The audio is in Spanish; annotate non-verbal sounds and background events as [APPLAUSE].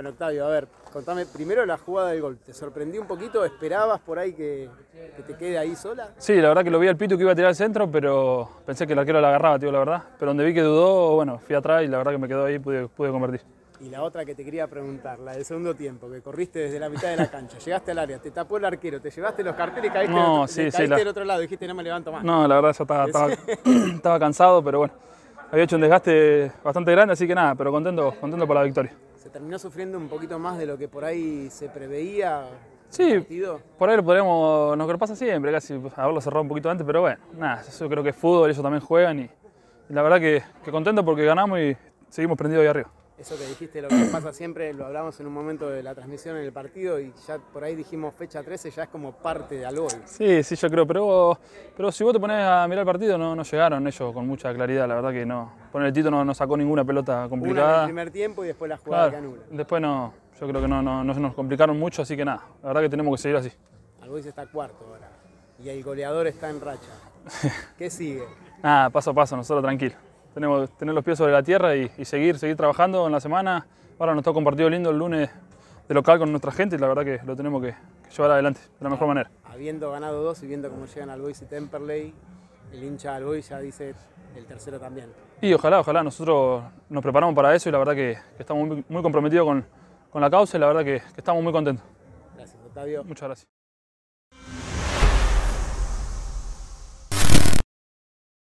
Bueno, Octavio, a ver, contame primero la jugada del gol. ¿Te sorprendió un poquito? ¿Esperabas por ahí que, te quede ahí sola? Sí, la verdad que lo vi al pito que iba a tirar al centro, pero pensé que el arquero la agarraba, tío, la verdad. Pero donde vi que dudó, bueno, fui atrás y la verdad que me quedó ahí y pude, convertir. Y la otra que te quería preguntar, la del segundo tiempo, que corriste desde la mitad de la cancha, [LAUGHS] llegaste al área, te tapó el arquero, te llevaste los carteles y caíste, no, otro, caíste otro lado, dijiste no me levanto más. No, la verdad yo estaba [LAUGHS] [CLEARS THROAT] cansado, pero bueno había hecho un desgaste bastante grande, así que nada, pero contento, contento por la victoria. ¿Se terminó sufriendo un poquito más de lo que por ahí se preveía? Sí, por ahí lo podríamos, nos lo pasa siempre, casi haberlo pues, cerrado un poquito antes, pero bueno, nada, yo creo que es fútbol, ellos también juegan y, la verdad que, que contento porque ganamos y seguimos prendidos ahí arriba eso que dijiste, lo que pasa siempre, lo hablamos en un momento de la transmisión en el partido y ya por ahí dijimos fecha 13, ya es como parte de algo. Sí, sí, yo creo, pero, pero si vos te pones a mirar el partido, no, no llegaron ellos con mucha claridad, la verdad que no. Poner el Tito no, sacó ninguna pelota complicada. en el primer tiempo y después la jugada que anula. Después no, yo creo que no, no, nos complicaron mucho, así que nada, la verdad que tenemos que seguir así. Albois está cuarto ahora y el goleador está en racha. [LAUGHS] ¿Qué sigue? Nada, paso a paso, nosotros tranquilos tenemos, tener los pies sobre la tierra y, seguir, seguir trabajando en la semana. Ahora nos está compartido lindo el lunes de local con nuestra gente y la verdad que lo tenemos que, llevar adelante de la mejor ah, manera. Habiendo ganado dos y viendo cómo llegan al y Temperley, el hincha Albois ya dice el tercero también. Y ojalá, ojalá, nosotros nos preparamos para eso y la verdad que, estamos muy, comprometidos con, la causa y la verdad que, que estamos muy contentos. Gracias, Octavio. Muchas gracias.